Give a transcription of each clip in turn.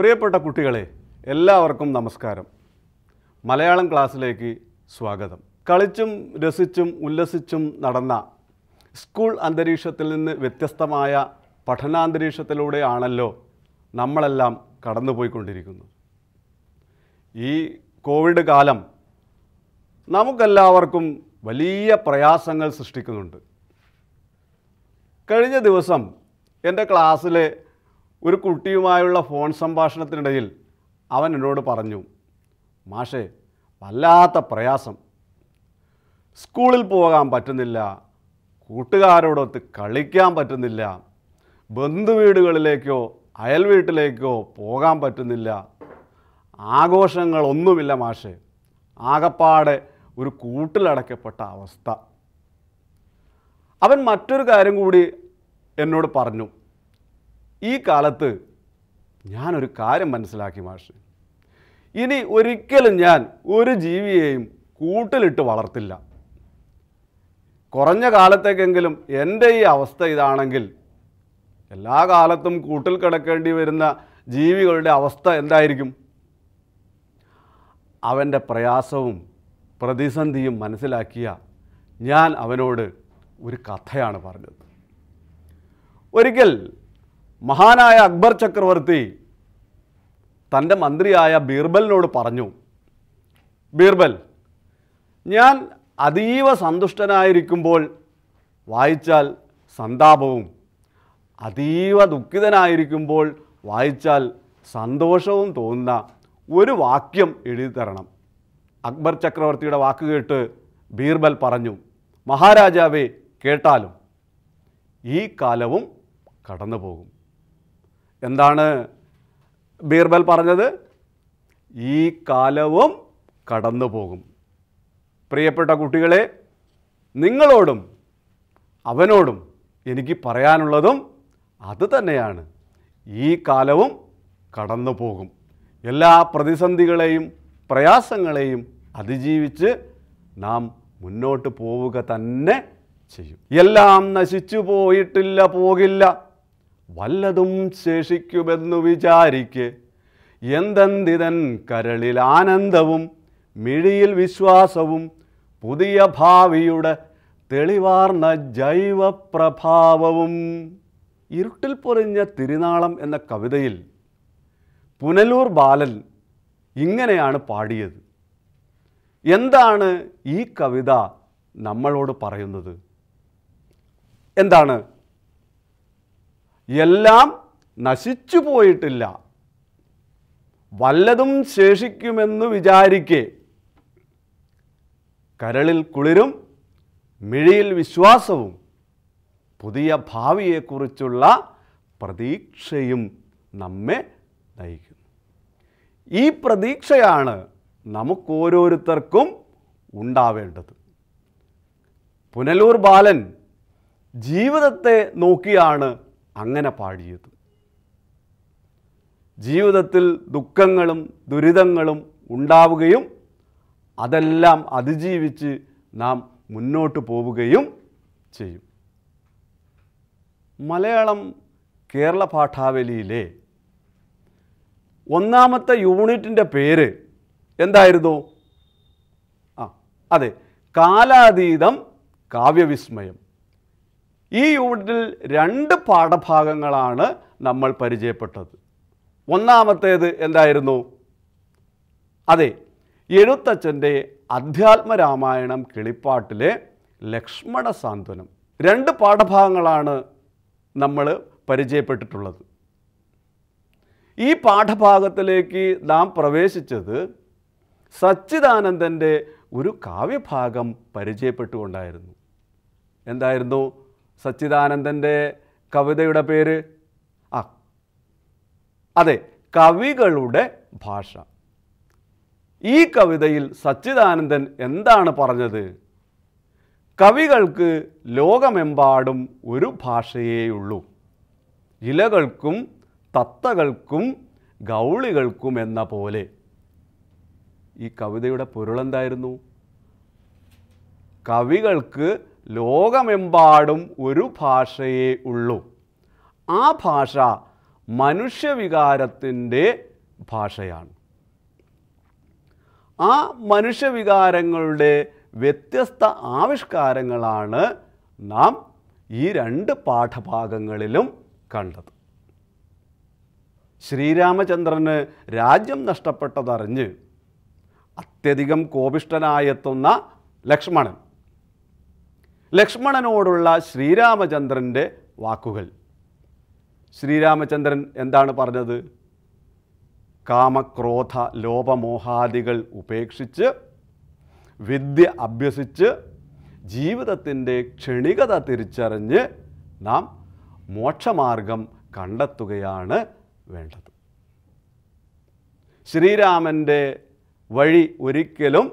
പ്രിയപ്പെട്ട കുട്ടികളെ എല്ലാവർക്കും നമസ്കാരം മലയാളം ക്ലാസ്സിലേക്ക് സ്വാഗതം കളിച്ചും രസിച്ചും ഉല്ലസിച്ചും നടന്ന സ്കൂൾ അന്തരീക്ഷത്തിൽ നിന്ന് വ്യത്യസ്തമായ പഠനാന്തരീക്ഷത്തിലൂടെയാണല്ലോ നമ്മളെല്ലാം കടന്നുപോയിക്കൊണ്ടിരിക്കുന്നത് ഈ കോവിഡ് കാലം നമുക്കെല്ലാവർക്കും വലിയ പ്രയാസങ്ങൾ സൃഷ്ടിക്കുന്നുണ്ട് കഴിഞ്ഞ ദിവസം എൻ്റെ ക്ലാസ്സിലെ ഒരു കുട്ടിയുമായുള്ള ഫോൺ സംഭാഷണത്തിനിടയിൽ അവൻ എന്നോട് പറഞ്ഞു മാഷേ വല്ലാത്ത പ്രയാസം സ്കൂളിൽ പോകാൻ പറ്റുന്നില്ല കൂട്ടുകാരോടൊത്ത് കളിക്കാൻ പറ്റുന്നില്ല ബന്ധുവീടുകളിലേക്കോ അയൽ വീട്ടിലേക്കോ പോകാൻ പറ്റുന്നില്ല ആഘോഷങ്ങളൊന്നുമില്ല മാഷേ ആകപ്പാടെ ഒരു കൂട്ടിലടക്കപ്പെട്ട അവസ്ഥ അവൻ മറ്റൊരു കാര്യം കൂടി എന്നോട് പറഞ്ഞു ഈ കാലത്ത് ഞാനൊരു കാര്യം മനസ്സിലാക്കി മാഷ് ഇനി ഒരിക്കലും ഞാൻ ഒരു ജീവിയെയും കൂട്ടിലിട്ട് വളർത്തില്ല കുറഞ്ഞ കാലത്തേക്കെങ്കിലും എൻ്റെ ഈ അവസ്ഥ ഇതാണെങ്കിൽ എല്ലാ കാലത്തും കൂട്ടിൽ കിടക്കേണ്ടി വരുന്ന ജീവികളുടെ അവസ്ഥ എന്തായിരിക്കും അവൻ്റെ പ്രയാസവും പ്രതിസന്ധിയും മനസ്സിലാക്കിയ ഞാൻ അവനോട് ഒരു കഥയാണ് പറഞ്ഞത് ഒരിക്കൽ മഹാനായ അക്ബർ ചക്രവർത്തി തൻ്റെ മന്ത്രിയായ ബീർബലിനോട് പറഞ്ഞു ബീർബൽ ഞാൻ അതീവ സന്തുഷ്ടനായിരിക്കുമ്പോൾ വായിച്ചാൽ സന്താപവും അതീവ ദുഃഖിതനായിരിക്കുമ്പോൾ വായിച്ചാൽ സന്തോഷവും തോന്നുന്ന ഒരു വാക്യം എഴുതിത്തരണം അക്ബർ ചക്രവർത്തിയുടെ വാക്ക് കേട്ട് ബീർബൽ പറഞ്ഞു മഹാരാജാവേ കേട്ടാലും ഈ കാലവും കടന്നു പോകും എന്താണ് ബീർബൽ പറഞ്ഞത് ഈ കാലവും കടന്നു പോകും പ്രിയപ്പെട്ട കുട്ടികളെ നിങ്ങളോടും അവനോടും എനിക്ക് പറയാനുള്ളതും അത് തന്നെയാണ് ഈ കാലവും കടന്നു പോകും എല്ലാ പ്രതിസന്ധികളെയും പ്രയാസങ്ങളെയും അതിജീവിച്ച് നാം മുന്നോട്ട് പോവുക തന്നെ ചെയ്യും എല്ലാം നശിച്ചു പോയിട്ടില്ല പോകില്ല വല്ലതും ശേഷിക്കുമെന്നു വിചാരിക്ക് എന്തെന്തിതൻ കരളിൽ ആനന്ദവും മിഴിയിൽ വിശ്വാസവും പുതിയ ഭാവിയുടെ തെളിവാർന്ന ജൈവപ്രഭാവവും ഇരുട്ടിൽ പൊറിഞ്ഞ തിരുനാളം എന്ന കവിതയിൽ പുനലൂർ ബാലൻ ഇങ്ങനെയാണ് പാടിയത് എന്താണ് ഈ കവിത നമ്മളോട് പറയുന്നത് എന്താണ് എല്ലാം നശിച്ചു പോയിട്ടില്ല വല്ലതും ശേഷിക്കുമെന്ന് വിചാരിക്കെ കരളിൽ കുളിരും മിഴിയിൽ വിശ്വാസവും പുതിയ ഭാവിയെക്കുറിച്ചുള്ള പ്രതീക്ഷയും നമ്മെ നയിക്കുന്നു ഈ പ്രതീക്ഷയാണ് നമുക്കോരോരുത്തർക്കും ഉണ്ടാവേണ്ടത് പുനലൂർ ബാലൻ ജീവിതത്തെ നോക്കിയാണ് അങ്ങനെ പാടിയത് ജീവിതത്തിൽ ദുഃഖങ്ങളും ദുരിതങ്ങളും ഉണ്ടാവുകയും അതെല്ലാം അതിജീവിച്ച് നാം മുന്നോട്ട് പോവുകയും ചെയ്യും മലയാളം കേരള പാഠാവലിയിലെ ഒന്നാമത്തെ യൂണിറ്റിൻ്റെ പേര് എന്തായിരുന്നു ആ അതെ കാലാതീതം കാവ്യവിസ്മയം ഈ യൂണിറ്റിൽ രണ്ട് പാഠഭാഗങ്ങളാണ് നമ്മൾ പരിചയപ്പെട്ടത് ഒന്നാമത്തേത് എന്തായിരുന്നു അതെ എഴുത്തച്ഛൻ്റെ അധ്യാത്മരാമായണം കിളിപ്പാട്ടിലെ ലക്ഷ്മണ സാന്ത്വനം രണ്ട് പാഠഭാഗങ്ങളാണ് നമ്മൾ പരിചയപ്പെട്ടിട്ടുള്ളത് ഈ പാഠഭാഗത്തിലേക്ക് നാം പ്രവേശിച്ചത് സച്ചിദാനന്ദൻ്റെ ഒരു കാവ്യഭാഗം പരിചയപ്പെട്ടുകൊണ്ടായിരുന്നു എന്തായിരുന്നു സച്ചിദാനന്ദൻ്റെ കവിതയുടെ പേര് ആ അതെ കവികളുടെ ഭാഷ ഈ കവിതയിൽ സച്ചിദാനന്ദൻ എന്താണ് പറഞ്ഞത് കവികൾക്ക് ലോകമെമ്പാടും ഒരു ഭാഷയേയുള്ളൂ ഇലകൾക്കും തത്തകൾക്കും ഗൗളികൾക്കും എന്ന പോലെ ഈ കവിതയുടെ പൊരുളെന്തായിരുന്നു കവികൾക്ക് ലോകമെമ്പാടും ഒരു ഭാഷയേ ഉള്ളൂ ആ ഭാഷ മനുഷ്യവികാരത്തിൻ്റെ ഭാഷയാണ് ആ മനുഷ്യവികാരങ്ങളുടെ വ്യത്യസ്ത ആവിഷ്കാരങ്ങളാണ് നാം ഈ രണ്ട് പാഠഭാഗങ്ങളിലും കണ്ടത് ശ്രീരാമചന്ദ്രന് രാജ്യം നഷ്ടപ്പെട്ടതറിഞ്ഞ് അത്യധികം കോപിഷ്ടനായെത്തുന്ന ലക്ഷ്മണൻ ലക്ഷ്മണനോടുള്ള ശ്രീരാമചന്ദ്രൻ്റെ വാക്കുകൾ ശ്രീരാമചന്ദ്രൻ എന്താണ് പറഞ്ഞത് കാമക്രോധ ലോപമോഹാദികൾ ഉപേക്ഷിച്ച് വിദ്യ അഭ്യസിച്ച് ജീവിതത്തിൻ്റെ ക്ഷണികത തിരിച്ചറിഞ്ഞ് നാം മോക്ഷമാർഗം കണ്ടെത്തുകയാണ് വേണ്ടത് ശ്രീരാമൻ്റെ വഴി ഒരിക്കലും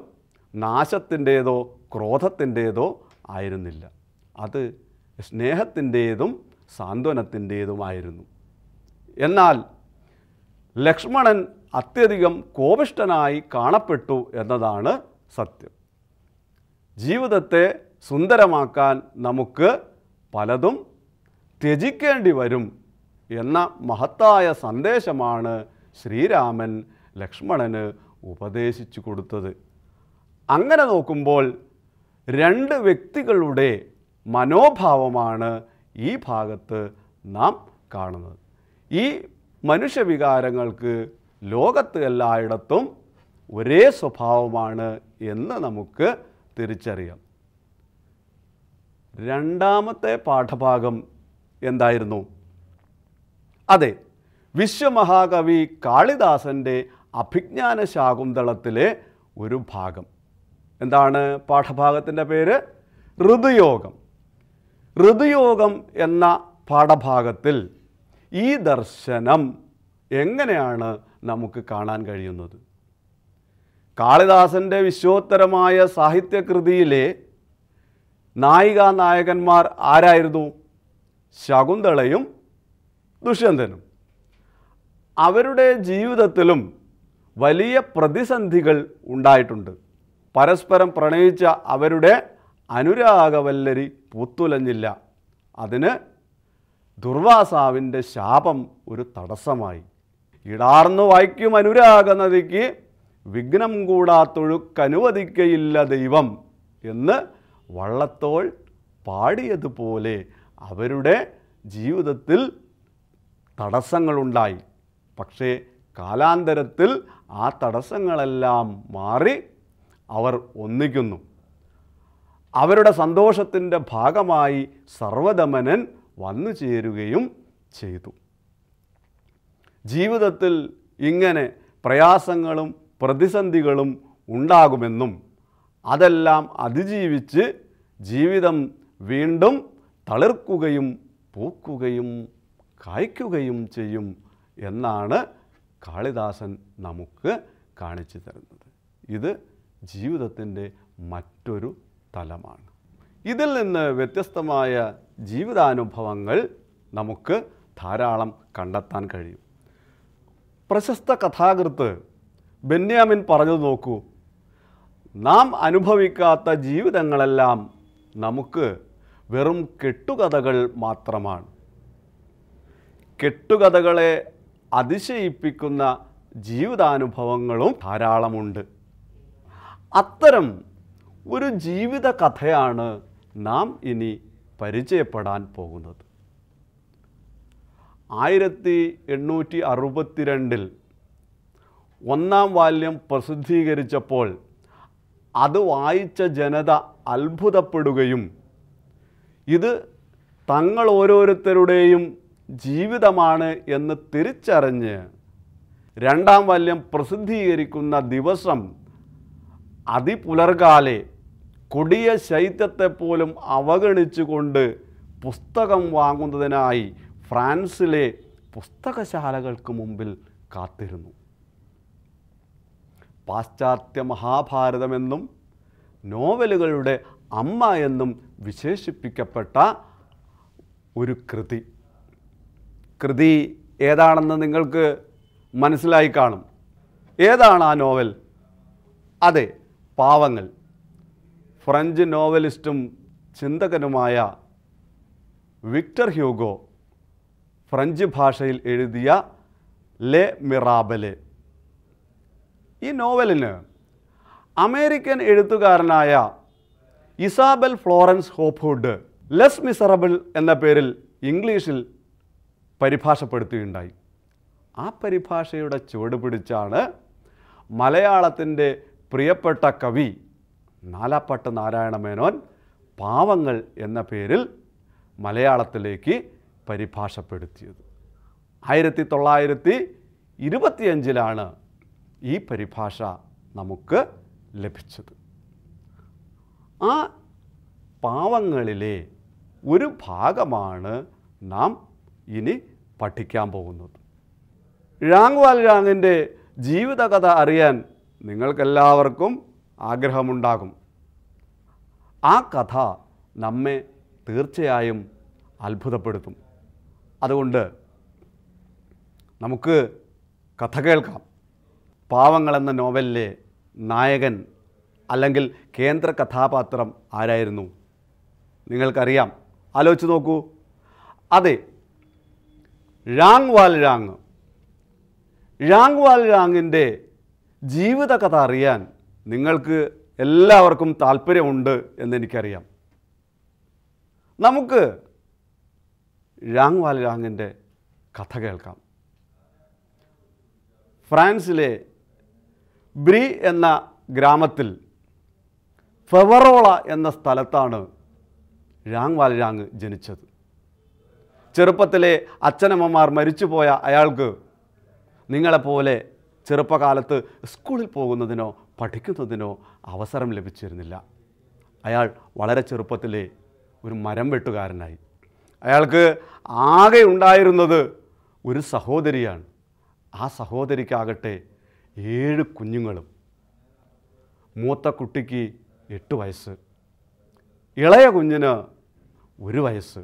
നാശത്തിൻ്റേതോ ക്രോധത്തിൻ്റേതോ ആയിരുന്നില്ല അത് സ്നേഹത്തിൻ്റേതും സാന്ത്വനത്തിൻ്റേതുമായിരുന്നു എന്നാൽ ലക്ഷ്മണൻ അത്യധികം കോപിഷ്ഠനായി കാണപ്പെട്ടു എന്നതാണ് സത്യം ജീവിതത്തെ സുന്ദരമാക്കാൻ നമുക്ക് പലതും ത്യജിക്കേണ്ടി വരും എന്ന മഹത്തായ സന്ദേശമാണ് ശ്രീരാമൻ ലക്ഷ്മണന് ഉപദേശിച്ചു കൊടുത്തത് അങ്ങനെ നോക്കുമ്പോൾ രണ്ട് വ്യക്തികളുടെ മനോഭാവമാണ് ഈ ഭാഗത്ത് നാം കാണുന്നത് ഈ മനുഷ്യവികാരങ്ങൾക്ക് ലോകത്ത് എല്ലായിടത്തും ഒരേ സ്വഭാവമാണ് എന്ന് നമുക്ക് തിരിച്ചറിയാം രണ്ടാമത്തെ പാഠഭാഗം എന്തായിരുന്നു അതെ വിശ്വമഹാകവി കാളിദാസൻ്റെ അഭിജ്ഞാന ശാകുന്തളത്തിലെ ഒരു ഭാഗം എന്താണ് പാഠഭാഗത്തിൻ്റെ പേര് ഋതുയോഗം ഋതുയോഗം എന്ന പാഠഭാഗത്തിൽ ഈ ദർശനം എങ്ങനെയാണ് നമുക്ക് കാണാൻ കഴിയുന്നത് കാളിദാസൻ്റെ വിശ്വോത്തരമായ സാഹിത്യകൃതിയിലെ നായിക നായകന്മാർ ആരായിരുന്നു ശകുന്തളയും ദുഷ്യന്തനും അവരുടെ ജീവിതത്തിലും വലിയ പ്രതിസന്ധികൾ ഉണ്ടായിട്ടുണ്ട് പരസ്പരം പ്രണയിച്ച അവരുടെ അനുരാഗവല്ലരി പൂത്തുലഞ്ഞില്ല അതിന് ദുർവാസാവിൻ്റെ ശാപം ഒരു തടസ്സമായി ഇടാർന്നു വായിക്കും അനുരാഗ നദിക്ക് വിഘ്നം കൂടാത്തൊഴുക്കനുവദിക്കയില്ല ദൈവം എന്ന് വള്ളത്തോൾ പാടിയതുപോലെ അവരുടെ ജീവിതത്തിൽ തടസ്സങ്ങളുണ്ടായി പക്ഷേ കാലാന്തരത്തിൽ ആ തടസ്സങ്ങളെല്ലാം മാറി അവർ ഒന്നിക്കുന്നു അവരുടെ സന്തോഷത്തിൻ്റെ ഭാഗമായി സർവദമനൻ വന്നു ചേരുകയും ചെയ്തു ജീവിതത്തിൽ ഇങ്ങനെ പ്രയാസങ്ങളും പ്രതിസന്ധികളും ഉണ്ടാകുമെന്നും അതെല്ലാം അതിജീവിച്ച് ജീവിതം വീണ്ടും തളിർക്കുകയും പൂക്കുകയും കായ്ക്കുകയും ചെയ്യും എന്നാണ് കാളിദാസൻ നമുക്ക് കാണിച്ചു തരുന്നത് ഇത് ജീവിതത്തിൻ്റെ മറ്റൊരു തലമാണ് ഇതിൽ നിന്ന് വ്യത്യസ്തമായ ജീവിതാനുഭവങ്ങൾ നമുക്ക് ധാരാളം കണ്ടെത്താൻ കഴിയും പ്രശസ്ത കഥാകൃത്ത് ബെന്യാമിൻ പറഞ്ഞു നോക്കൂ നാം അനുഭവിക്കാത്ത ജീവിതങ്ങളെല്ലാം നമുക്ക് വെറും കെട്ടുകഥകൾ മാത്രമാണ് കെട്ടുകഥകളെ അതിശയിപ്പിക്കുന്ന ജീവിതാനുഭവങ്ങളും ധാരാളമുണ്ട് അത്തരം ഒരു ജീവിത കഥയാണ് നാം ഇനി പരിചയപ്പെടാൻ പോകുന്നത് ആയിരത്തി എണ്ണൂറ്റി അറുപത്തിരണ്ടിൽ ഒന്നാം വാല്യം പ്രസിദ്ധീകരിച്ചപ്പോൾ അത് വായിച്ച ജനത അത്ഭുതപ്പെടുകയും ഇത് തങ്ങൾ ഓരോരുത്തരുടെയും ജീവിതമാണ് എന്ന് തിരിച്ചറിഞ്ഞ് രണ്ടാം വല്യം പ്രസിദ്ധീകരിക്കുന്ന ദിവസം അതിപുലർകാലെ കൊടിയ ശൈത്യത്തെപ്പോലും അവഗണിച്ചുകൊണ്ട് പുസ്തകം വാങ്ങുന്നതിനായി ഫ്രാൻസിലെ പുസ്തകശാലകൾക്ക് മുമ്പിൽ കാത്തിരുന്നു പാശ്ചാത്യ മഹാഭാരതമെന്നും നോവലുകളുടെ അമ്മ എന്നും വിശേഷിപ്പിക്കപ്പെട്ട ഒരു കൃതി കൃതി ഏതാണെന്ന് നിങ്ങൾക്ക് മനസ്സിലായി കാണും ഏതാണ് ആ നോവൽ അതെ പാവങ്ങൾ ഫ്രഞ്ച് നോവലിസ്റ്റും ചിന്തകനുമായ വിക്ടർ ഹ്യൂഗോ ഫ്രഞ്ച് ഭാഷയിൽ എഴുതിയ ലെ മിറാബല് ഈ നോവലിന് അമേരിക്കൻ എഴുത്തുകാരനായ Isabel Florence Hapgood Les Miserables എന്ന പേരിൽ ഇംഗ്ലീഷിൽ പരിഭാഷപ്പെടുത്തുകയുണ്ടായി ആ പരിഭാഷയുടെ ചുവട് പിടിച്ചാണ് മലയാളത്തിൻ്റെ പ്രിയപ്പെട്ട കവി നാലാപ്പാട്ട് നാരായണമേനോൻ പാവങ്ങൾ എന്ന പേരിൽ മലയാളത്തിലേക്ക് പരിഭാഷപ്പെടുത്തിയത് ആയിരത്തി തൊള്ളായിരത്തി ഇരുപത്തിയഞ്ചിലാണ് ഈ പരിഭാഷ നമുക്ക് ലഭിച്ചത് ആ പാവങ്ങളിലെ ഒരു ഭാഗമാണ് നാം ഇനി പഠിക്കാൻ പോകുന്നത് ഴാങ് വാൽരാങ്ങിൻ്റെ ജീവിതകഥ അറിയാൻ നിങ്ങൾക്കെല്ലാവർക്കും ആഗ്രഹമുണ്ടാകും ആ കഥ നമ്മെ തീർച്ചയായും അത്ഭുതപ്പെടുത്തും അതുകൊണ്ട് നമുക്ക് കഥ കേൾക്കാം പാവങ്ങളെന്ന നോവലിലെ നായകൻ അല്ലെങ്കിൽ കേന്ദ്ര കഥാപാത്രം ആരായിരുന്നു നിങ്ങൾക്കറിയാം ആലോചിച്ച് നോക്കൂ അതെ ഴാങ് വാൽ ഴാങ് ഴാങ് വാൽ ഴാങ്ങിൻ്റെ ജീവിതകഥ അറിയാൻ നിങ്ങൾക്ക് എല്ലാവർക്കും താല്പര്യമുണ്ട് എന്നെനിക്കറിയാം നമുക്ക് രാങ് വാൽരാങ്ങിൻ്റെ കഥ കേൾക്കാം ഫ്രാൻസിലെ ബ്രി എന്ന ഗ്രാമത്തിൽ ഫെവറോള എന്ന സ്ഥലത്താണ് രാങ് വാൽരാങ് ജനിച്ചത് ചെറുപ്പത്തിലെ അച്ഛനമ്മമാർ മരിച്ചുപോയ അയാൾക്ക് നിങ്ങളെപ്പോലെ ചെറുപ്പകാലത്ത് സ്കൂളിൽ പോകുന്നതിനോ പഠിക്കുന്നതിനോ അവസരം ലഭിച്ചിരുന്നില്ല അയാൾ വളരെ ചെറുപ്പത്തിലെ ഒരു മരം വെട്ടുകാരനായി അയാൾക്ക് ആകെ ഉണ്ടായിരുന്നത് ഒരു സഹോദരിയാണ് ആ സഹോദരിക്കാകട്ടെ ഏഴ് കുഞ്ഞുങ്ങളും മൂത്ത കുട്ടിക്ക് എട്ട് വയസ്സ് ഇളയ കുഞ്ഞിന് ഒരു വയസ്സ്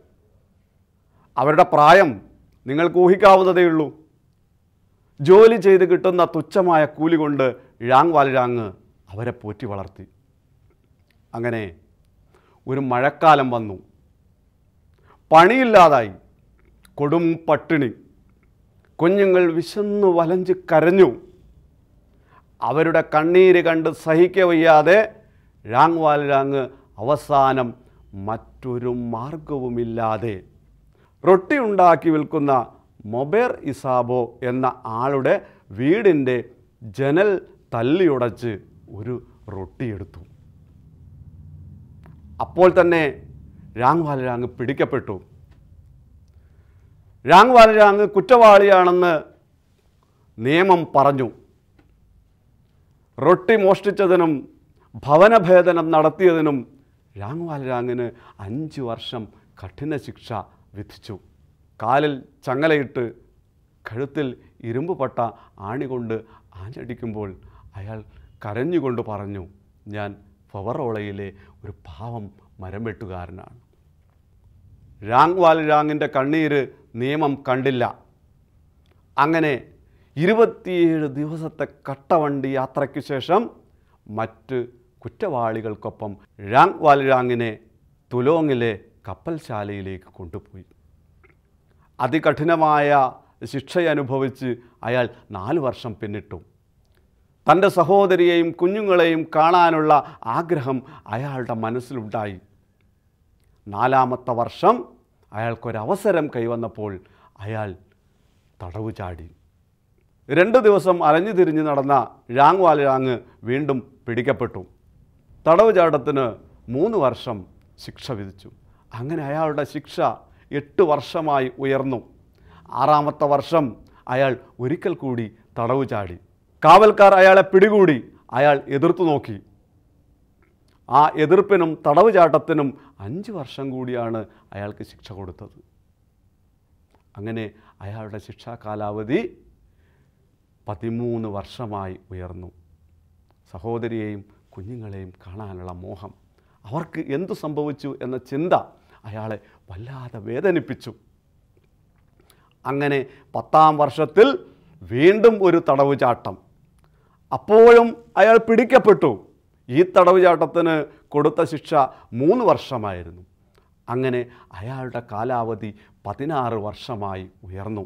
അവരുടെ പ്രായം നിങ്ങൾക്ക് ഊഹിക്കാവുന്നതേ ഉള്ളൂ ജോലി ചെയ്ത് കിട്ടുന്ന തുച്ഛമായ കൂലി കൊണ്ട് ഴാങ് വാൽഴാങ് അവരെ പോറ്റി വളർത്തി അങ്ങനെ ഒരു മഴക്കാലം വന്നു പണിയില്ലാതായി കൊടും പട്ടിണി കുഞ്ഞുങ്ങൾ വിശന്നു വലഞ്ച് കരഞ്ഞു അവരുടെ കണ്ണീര് കണ്ട് സഹിക്കവയ്യാതെ ഴാങ് വാൽഴാങ് അവസാനം മറ്റൊരു മാർഗവുമില്ലാതെ റൊട്ടി ഉണ്ടാക്കി വിൽക്കുന്ന മൊബേർ ഇസാബോ എന്ന ആളുടെ വീടിൻ്റെ ജനൽ തല്ലിയുടച്ച് ഒരു റൊട്ടിയെടുത്തു അപ്പോൾ തന്നെ രാങ് വാലരാങ് പിടിക്കപ്പെട്ടു രാങ് വാലരാങ് കുറ്റവാളിയാണെന്ന് നിയമം പറഞ്ഞു റൊട്ടി മോഷ്ടിച്ചതിനും ഭവനഭേദനം നടത്തിയതിനും രാങ് വാലരാങ്ങിന് അഞ്ച് വർഷം കഠിന ശിക്ഷ വിധിച്ചു കാലിൽ ചങ്ങലയിട്ട് കഴുത്തിൽ ഇരുമ്പ് പട്ട ആണികൊണ്ട് ആഞ്ഞടിക്കുമ്പോൾ അയാൾ കരഞ്ഞുകൊണ്ട് പറഞ്ഞു ഞാൻ ഫവറോളയിലെ ഒരു പാവം മരം വെട്ടുകാരനാണ് രാങ് രാങ്ങിൻ്റെ കണ്ണീര് നിയമം കണ്ടില്ല അങ്ങനെ ഇരുപത്തിയേഴ് ദിവസത്തെ കട്ടവണ്ടി യാത്രയ്ക്ക് ശേഷം മറ്റ് കുറ്റവാളികൾക്കൊപ്പം രാങ് രാങ്ങിനെ തുലോങ്ങിലെ കപ്പൽശാലയിലേക്ക് കൊണ്ടുപോയി അതികഠിനമായ ശിക്ഷയനുഭവിച്ച് അയാൾ നാല് വർഷം പിന്നിട്ടു തൻ്റെ സഹോദരിയെയും കുഞ്ഞുങ്ങളെയും കാണാനുള്ള ആഗ്രഹം അയാളുടെ മനസ്സിലുണ്ടായി നാലാമത്തെ വർഷം അയാൾക്കൊരവസരം കൈവന്നപ്പോൾ അയാൾ തടവു ചാടി രണ്ട് ദിവസം അലഞ്ഞു തിരിഞ്ഞ് നടന്ന ഴാങ് വാലിഴാങ് വീണ്ടും പിടിക്കപ്പെട്ടു തടവു ചാട്ടത്തിന് മൂന്ന് വർഷം ശിക്ഷ വിധിച്ചു അങ്ങനെ അയാളുടെ ശിക്ഷ എട്ട് വർഷമായി ഉയർന്നു ആറാമത്തെ വർഷം അയാൾ ഒരിക്കൽ കൂടി തടവ് ചാടി കാവൽക്കാർ അയാളെ പിടികൂടി അയാൾ എതിർത്തു നോക്കി ആ എതിർപ്പിനും തടവ് ചാട്ടത്തിനും അഞ്ച് വർഷം കൂടിയാണ് അയാൾക്ക് ശിക്ഷ കൊടുത്തത് അങ്ങനെ അയാളുടെ ശിക്ഷാ കാലാവധി പതിമൂന്ന് വർഷമായി ഉയർന്നു സഹോദരിയെയും കുഞ്ഞുങ്ങളെയും കാണാനുള്ള മോഹം അവർക്ക് എന്തു സംഭവിച്ചു എന്ന ചിന്ത അയാളെ വല്ലാതെ വേദനിപ്പിച്ചു അങ്ങനെ പത്താം വർഷത്തിൽ വീണ്ടും ഒരു തടവുചാട്ടം അപ്പോഴും അയാൾ പിടിക്കപ്പെട്ടു ഈ തടവുചാട്ടത്തിന് കൊടുത്ത ശിക്ഷ മൂന്ന് വർഷമായിരുന്നു അങ്ങനെ അയാളുടെ കാലാവധി പതിനാറ് വർഷമായി ഉയർന്നു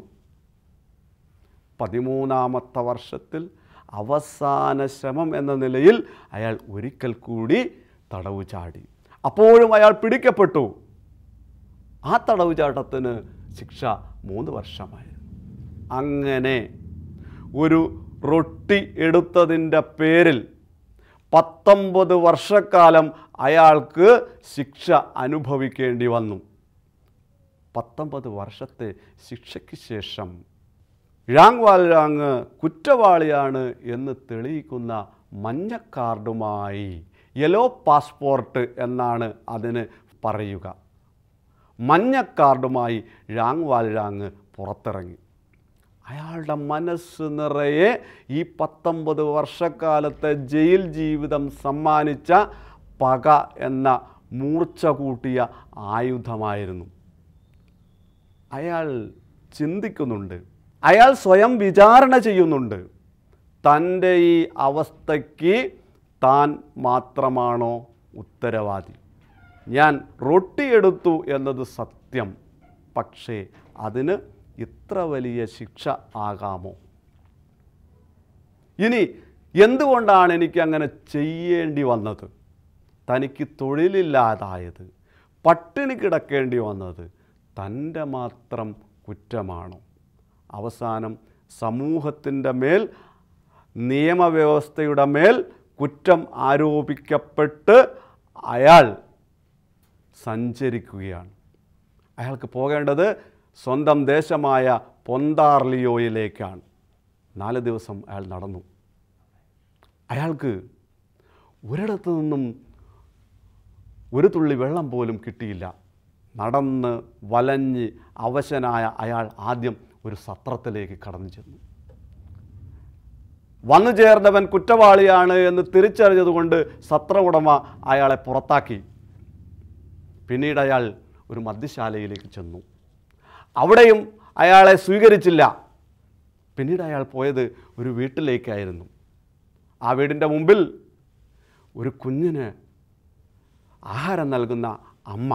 പതിമൂന്നാമത്തെ വർഷത്തിൽ അവസാന ശ്രമം എന്ന നിലയിൽ അയാൾ ഒരിക്കൽ കൂടി തടവുചാടി അപ്പോഴും അയാൾ പിടിക്കപ്പെട്ടു ആ തടവ് ചാട്ടത്തിന് ശിക്ഷ മൂന്ന് വർഷമായി അങ്ങനെ ഒരു റൊട്ടി എടുത്തതിൻ്റെ പേരിൽ പത്തൊമ്പത് വർഷക്കാലം അയാൾക്ക് ശിക്ഷ അനുഭവിക്കേണ്ടി വന്നു പത്തൊമ്പത് വർഷത്തെ ശിക്ഷയ്ക്ക് ശേഷം ഴാങ് വാൽരാങ് കുറ്റവാളിയാണ് എന്ന് തെളിയിക്കുന്ന മഞ്ഞ കാർഡുമായി യെലോ പാസ്പോർട്ട് എന്നാണ് അതിന് പറയുക മഞ്ഞക്കാർഡുമായി രാങ് വാലിരാങ് പുറത്തിറങ്ങി അയാളുടെ മനസ്സ് നിറയെ ഈ പത്തൊമ്പത് വർഷക്കാലത്തെ ജയിൽ ജീവിതം സമ്മാനിച്ച പക എന്ന മൂർച്ച കൂട്ടിയ ആയുധമായിരുന്നു അയാൾ ചിന്തിക്കുന്നുണ്ട് അയാൾ സ്വയം വിചാരണ ചെയ്യുന്നുണ്ട് തൻ്റെ ഈ അവസ്ഥയ്ക്ക് താൻ മാത്രമാണോ ഉത്തരവാദി ഞാൻ റൊട്ടി എടുത്തു എന്നത് സത്യം പക്ഷേ അതിന് ഇത്ര വലിയ ശിക്ഷ ആകാമോ ഇനി എന്തുകൊണ്ടാണ് എനിക്ക് അങ്ങനെ ചെയ്യേണ്ടി വന്നത് തനിക്ക് തൊഴിലില്ലാതായത് പട്ടിണി കിടക്കേണ്ടി വന്നത് തൻ്റെ മാത്രം കുറ്റമാണോ അവസാനം സമൂഹത്തിൻ്റെ മേൽ നിയമവ്യവസ്ഥയുടെ മേൽ കുറ്റം ആരോപിക്കപ്പെട്ട് അയാൾ സഞ്ചരിക്കുകയാണ് അയാൾക്ക് പോകേണ്ടത് സ്വന്തം ദേശമായ പൊന്താർലിയോയിലേക്കാണ് നാല് ദിവസം അയാൾ നടന്നു അയാൾക്ക് ഒരിടത്തു നിന്നും ഒരു തുള്ളി വെള്ളം പോലും കിട്ടിയില്ല നടന്ന് വലഞ്ഞ് അവശനായ അയാൾ ആദ്യം ഒരു സത്രത്തിലേക്ക് കടന്നു ചെന്നു വന്നു ചേർന്നവൻ കുറ്റവാളിയാണ് എന്ന് തിരിച്ചറിഞ്ഞതുകൊണ്ട് സത്ര ഉടമ അയാളെ പുറത്താക്കി പിന്നീട് അയാൾ ഒരു മദ്യശാലയിലേക്ക് ചെന്നു അവിടെയും അയാളെ സ്വീകരിച്ചില്ല പിന്നീട് അയാൾ പോയത് ഒരു വീട്ടിലേക്കായിരുന്നു ആ വീടിൻ്റെ മുമ്പിൽ ഒരു കുഞ്ഞിന് ആഹാരം നൽകുന്ന അമ്മ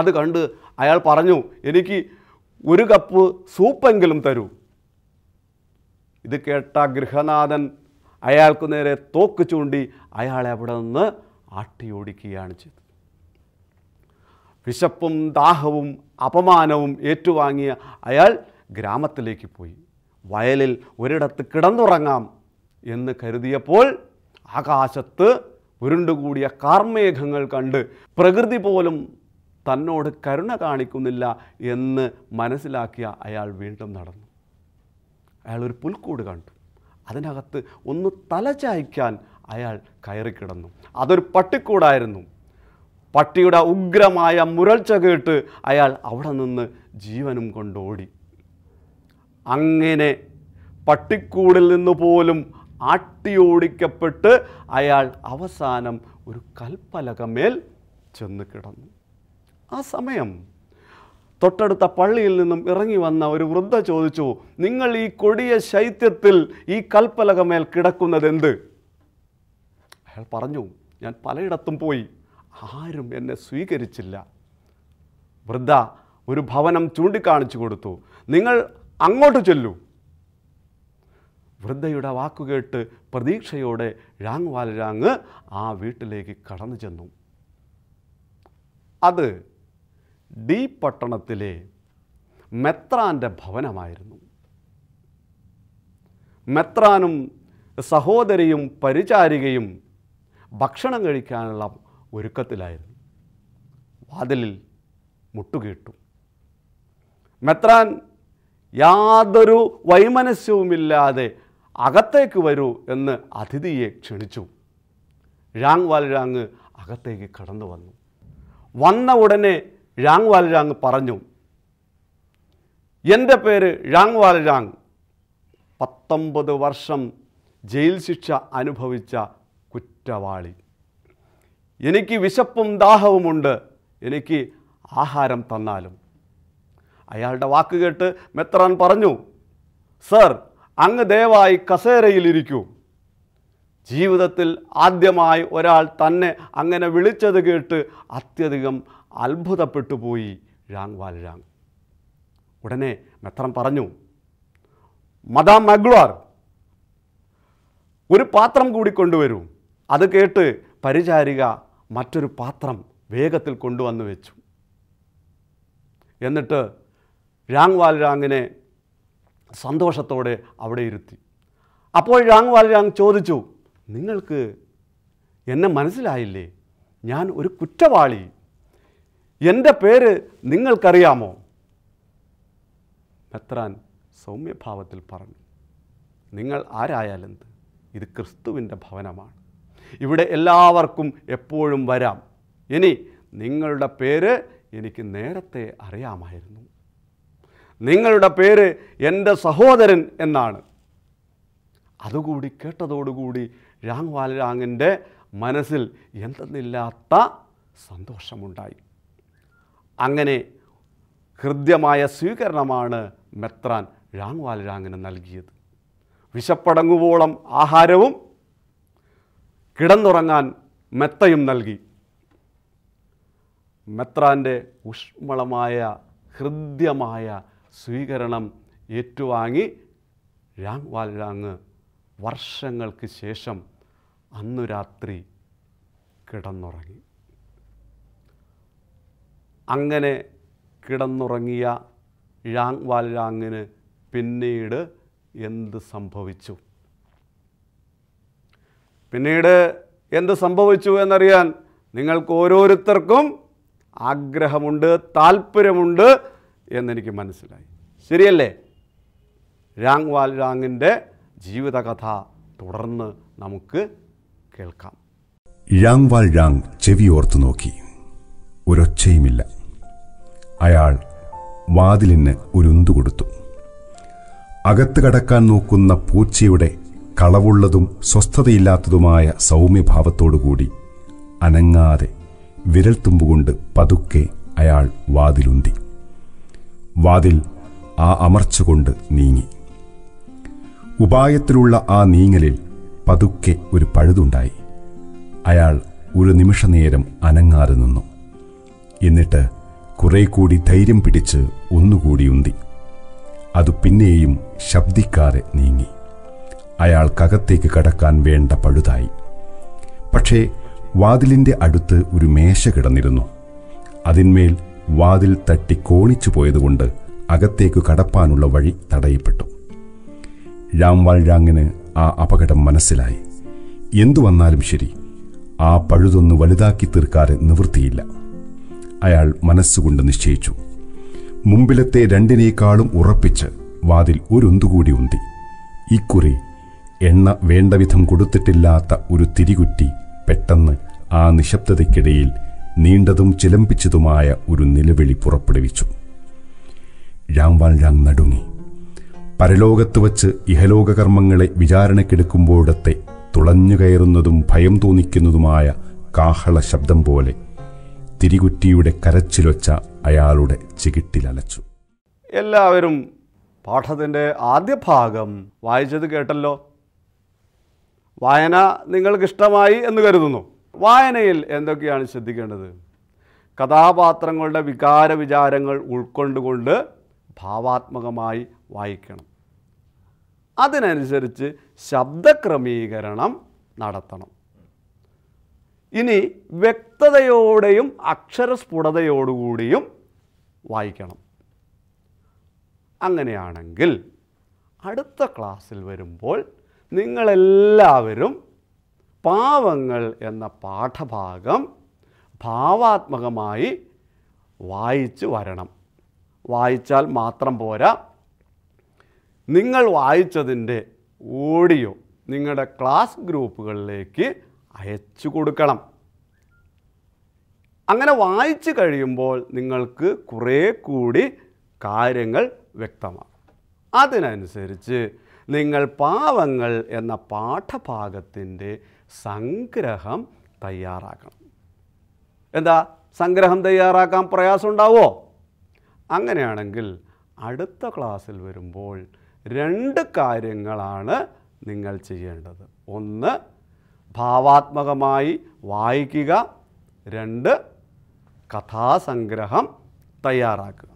അത് കണ്ട് അയാൾ പറഞ്ഞു എനിക്ക് ഒരു കപ്പ് സൂപ്പെങ്കിലും തരൂ ഇത് കേട്ട ഗൃഹനാഥൻ അയാൾക്ക് നേരെ തോക്ക് ചൂണ്ടി അയാളെ അവിടെ നിന്ന് ആട്ടിയോടിക്കുകയാണ് ചെയ്തത് വിശപ്പും ദാഹവും അപമാനവും ഏറ്റുവാങ്ങിയ അയാൾ ഗ്രാമത്തിലേക്ക് പോയി വയലിൽ ഒരിടത്ത് കിടന്നുറങ്ങാം എന്ന് കരുതിയപ്പോൾ ആകാശത്ത് ഉരുണ്ടുകൂടിയ കാർമേഘങ്ങൾ കണ്ട് പ്രകൃതി പോലും തന്നോട് കരുണ കാണിക്കുന്നില്ല എന്ന് മനസ്സിലാക്കിയ അയാൾ വീണ്ടും നടന്നു അയാൾ ഒരു പുൽക്കൂട് കണ്ടു അതിനകത്ത് ഒന്ന് തലചായ്ക്കാൻ അയാൾ കയറിക്കിടന്നു അതൊരു പട്ടിക്കൂടായിരുന്നു പട്ടിയുടെ ഉഗ്രമായ മുരൾച്ച കേട്ട് അയാൾ അവിടെ നിന്ന് ജീവനും കൊണ്ടോടി അങ്ങനെ പട്ടിക്കൂടിൽ നിന്ന് പോലും ആട്ടിയോടിക്കപ്പെട്ട് അയാൾ അവസാനം ഒരു കൽപ്പലകമേൽ ചെന്ന് കിടന്നു ആ സമയം തൊട്ടടുത്ത പള്ളിയിൽ നിന്നും ഇറങ്ങി വന്ന ഒരു വൃദ്ധ ചോദിച്ചു നിങ്ങൾ ഈ കൊടിയ ശൈത്യത്തിൽ ഈ കൽപ്പലകമേൽ കിടക്കുന്നതെന്ത് അയാൾ പറഞ്ഞു ഞാൻ പലയിടത്തും പോയി ആരും എന്നെ സ്വീകരിച്ചില്ല വൃദ്ധ ഒരു ഭവനം ചൂണ്ടിക്കാണിച്ചു കൊടുത്തു നിങ്ങൾ അങ്ങോട്ട് ചെല്ലൂ വൃദ്ധയുടെ വാക്കുകേട്ട് പ്രതീക്ഷയോടെ രാങ് വാലരാങ് ആ വീട്ടിലേക്ക് കടന്നു ചെന്നു അത് ഡി പട്ടണത്തിലെ മെത്രാൻ്റെ ഭവനമായിരുന്നു മെത്രാനും സഹോദരിയും പരിചാരികയും ഭക്ഷണം കഴിക്കാനുള്ള ഒരുക്കത്തിലായിരുന്നു വാതിലിൽ മുട്ടുകേട്ടു മെത്രാൻ യാതൊരു വൈമനസ്യവുമില്ലാതെ അകത്തേക്ക് വരൂ എന്ന് അതിഥിയെ ക്ഷണിച്ചു രാങ് വാൽരാങ് അകത്തേക്ക് കടന്നു വന്നു വന്ന ഉടനെ രാങ് വാൽരാങ് പറഞ്ഞു എൻ്റെ പേര് രാങ് വാൽരാങ് പത്തൊമ്പത് വർഷം ജയിൽ ശിക്ഷ അനുഭവിച്ച കുറ്റവാളി എനിക്ക് വിശപ്പും ദാഹവുമുണ്ട് എനിക്ക് ആഹാരം തന്നാലും അയാളുടെ വാക്ക് കേട്ട് മെത്രാൻ പറഞ്ഞു സർ അങ്ങ് ദയവായി കസേരയിലിരിക്കൂ ജീവിതത്തിൽ ആദ്യമായി ഒരാൾ തന്നെ അങ്ങനെ വിളിച്ചത് കേട്ട് അത്യധികം അത്ഭുതപ്പെട്ടു പോയി രാങ് വാൽരാങ് ഉടനെ മെത്രം പറഞ്ഞു മദാം മഗ്ലോർ ഒരു പാത്രം കൂടി കൊണ്ടുവരൂ അത് കേട്ട് പരിചാരിക മറ്റൊരു പാത്രം വേഗത്തിൽ കൊണ്ടുവന്ന് വെച്ചു എന്നിട്ട് രാങ് വാൽരാങ്ങിനെ സന്തോഷത്തോടെ അവിടെ ഇരുത്തി അപ്പോൾ രാങ് വാൽരാങ് ചോദിച്ചു നിങ്ങൾക്ക് എന്നെ മനസ്സിലായില്ലേ ഞാൻ ഒരു കുറ്റവാളി എൻ്റെ പേര് നിങ്ങൾക്കറിയാമോ മെത്രാൻ സൗമ്യഭാവത്തിൽ പറഞ്ഞു നിങ്ങൾ ആരായാലെന്ത് ഇത് ക്രിസ്തുവിൻ്റെ ഭവനമാണ് ഇവിടെ എല്ലാവർക്കും എപ്പോഴും വരാം ഇനി നിങ്ങളുടെ പേര് എനിക്ക് നേരത്തെ അറിയാമായിരുന്നു നിങ്ങളുടെ പേര് എൻ്റെ സഹോദരൻ എന്നാണ് അതുകൂടി കേട്ടതോടുകൂടി രാങ് വാലരാങ്ങിൻ്റെ മനസ്സിൽ എന്തെന്നില്ലാത്ത സന്തോഷമുണ്ടായി അങ്ങനെ ഹൃദ്യമായ സ്വീകരണമാണ് മെത്രാൻ രാങ് വാലരാങ്ങിന് നൽകിയത് വിശപ്പടങ്ങുവോളം ആഹാരവും കിടന്നുറങ്ങാൻ മെത്തയും നൽകി മെത്രാൻ്റെ ഊഷ്മളമായ ഹൃദ്യമായ സ്വീകരണം ഏറ്റുവാങ്ങി രാങ് വാൽരാങ് വർഷങ്ങൾക്ക് ശേഷം അന്നു രാത്രി കിടന്നുറങ്ങി അങ്ങനെ കിടന്നുറങ്ങിയ രാങ് വാൽരാങ്ങിന് പിന്നീട് എന്ത് സംഭവിച്ചു പിന്നീട് എന്ത് സംഭവിച്ചു എന്നറിയാൻ നിങ്ങൾക്ക് ഓരോരുത്തർക്കും ആഗ്രഹമുണ്ട് താല്പര്യമുണ്ട് എന്നെനിക്ക് മനസ്സിലായി ശരിയല്ലേ രാങ് വാൽ രാങ്ങിൻ്റെ ജീവിതകഥ തുടർന്ന് നമുക്ക് കേൾക്കാം രാങ് വാൽ രാങ് ഓർത്തു നോക്കി ഒരൊച്ചയുമില്ല അയാൾ വാതിലിന് ഒരുന്തു കൊടുത്തു അകത്ത് കടക്കാൻ നോക്കുന്ന പൂച്ചയുടെ കളവുള്ളതും സ്വസ്ഥതയില്ലാത്തതുമായ സൗമ്യഭാവത്തോടുകൂടി അനങ്ങാതെ വിരൽത്തുമ്പുകൊണ്ട് പതുക്കെ അയാൾ വാതിലുന്തി വാതിൽ ആ അമർച്ചുകൊണ്ട് നീങ്ങി ഉപായത്തിലുള്ള ആ നീങ്ങലിൽ പതുക്കെ ഒരു പഴുതുണ്ടായി അയാൾ ഒരു നിമിഷനേരം അനങ്ങാതെ നിന്നു എന്നിട്ട് കുറെ കൂടി ധൈര്യം പിടിച്ച് ഒന്നുകൂടിയുന്തി അതു പിന്നെയും ശബ്ദിക്കാതെ നീങ്ങി അയാൾക്കകത്തേക്ക് കടക്കാൻ വേണ്ട പഴുതായി പക്ഷേ വാതിലിൻ്റെ അടുത്ത് ഒരു മേശ കിടന്നിരുന്നു അതിന്മേൽ വാതിൽ തട്ടി കോണിച്ചു പോയതുകൊണ്ട് അകത്തേക്ക് കടപ്പാനുള്ള വഴി തടയപ്പെട്ടു രാംവാൽ ആ അപകടം മനസ്സിലായി എന്തു വന്നാലും ശരി ആ പഴുതൊന്ന് വലുതാക്കി തീർക്കാൻ നിവൃത്തിയില്ല അയാൾ മനസ്സുകൊണ്ട് നിശ്ചയിച്ചു മുമ്പിലത്തെ രണ്ടിനേക്കാളും ഉറപ്പിച്ച് വാതിൽ കൂടി ഉന്തി ഇക്കുറി എണ്ണ വേണ്ടവിധം കൊടുത്തിട്ടില്ലാത്ത ഒരു തിരികുറ്റി പെട്ടെന്ന് ആ നിശബ്ദതയ്ക്കിടയിൽ നീണ്ടതും ചിലമ്പിച്ചതുമായ ഒരു നിലവിളി പുറപ്പെടുവിച്ചു രാംവാൻ രാം നടുങ്ങി പരലോകത്ത് വച്ച് ഇഹലോകകർമ്മങ്ങളെ വിചാരണക്കെടുക്കുമ്പോഴത്തെ തുളഞ്ഞുകയറുന്നതും ഭയം തോന്നിക്കുന്നതുമായ കാഹള ശബ്ദം പോലെ തിരികുറ്റിയുടെ കരച്ചിലൊച്ച അയാളുടെ ചികിട്ടിലലച്ചു എല്ലാവരും പാഠത്തിൻ്റെ ആദ്യ ഭാഗം വായിച്ചത് കേട്ടല്ലോ വായന നിങ്ങൾക്കിഷ്ടമായി എന്ന് കരുതുന്നു വായനയിൽ എന്തൊക്കെയാണ് ശ്രദ്ധിക്കേണ്ടത് കഥാപാത്രങ്ങളുടെ വികാര വിചാരങ്ങൾ ഉൾക്കൊണ്ടുകൊണ്ട് ഭാവാത്മകമായി വായിക്കണം അതിനനുസരിച്ച് ശബ്ദക്രമീകരണം നടത്തണം ഇനി വ്യക്തതയോടെയും അക്ഷരസ്ഫുടതയോടുകൂടിയും വായിക്കണം അങ്ങനെയാണെങ്കിൽ അടുത്ത ക്ലാസ്സിൽ വരുമ്പോൾ നിങ്ങളെല്ലാവരും പാവങ്ങൾ എന്ന പാഠഭാഗം ഭാവാത്മകമായി വായിച്ചു വരണം വായിച്ചാൽ മാത്രം പോരാ നിങ്ങൾ വായിച്ചതിൻ്റെ ഓഡിയോ നിങ്ങളുടെ ക്ലാസ് ഗ്രൂപ്പുകളിലേക്ക് അയച്ചു കൊടുക്കണം അങ്ങനെ വായിച്ചു കഴിയുമ്പോൾ നിങ്ങൾക്ക് കുറേ കൂടി കാര്യങ്ങൾ വ്യക്തമാകും അതിനനുസരിച്ച് നിങ്ങൾ പാവങ്ങൾ എന്ന പാഠഭാഗത്തിൻ്റെ സംഗ്രഹം തയ്യാറാക്കണം എന്താ സംഗ്രഹം തയ്യാറാക്കാൻ പ്രയാസം അങ്ങനെയാണെങ്കിൽ അടുത്ത ക്ലാസ്സിൽ വരുമ്പോൾ രണ്ട് കാര്യങ്ങളാണ് നിങ്ങൾ ചെയ്യേണ്ടത് ഒന്ന് ഭാവാത്മകമായി വായിക്കുക രണ്ട് കഥാസംഗ്രഹം തയ്യാറാക്കുക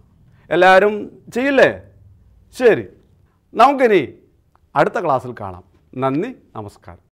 എല്ലാവരും ചെയ്യില്ലേ ശരി നമുക്കിനി അടുത്ത ക്ലാസ്സിൽ കാണാം നന്ദി നമസ്കാരം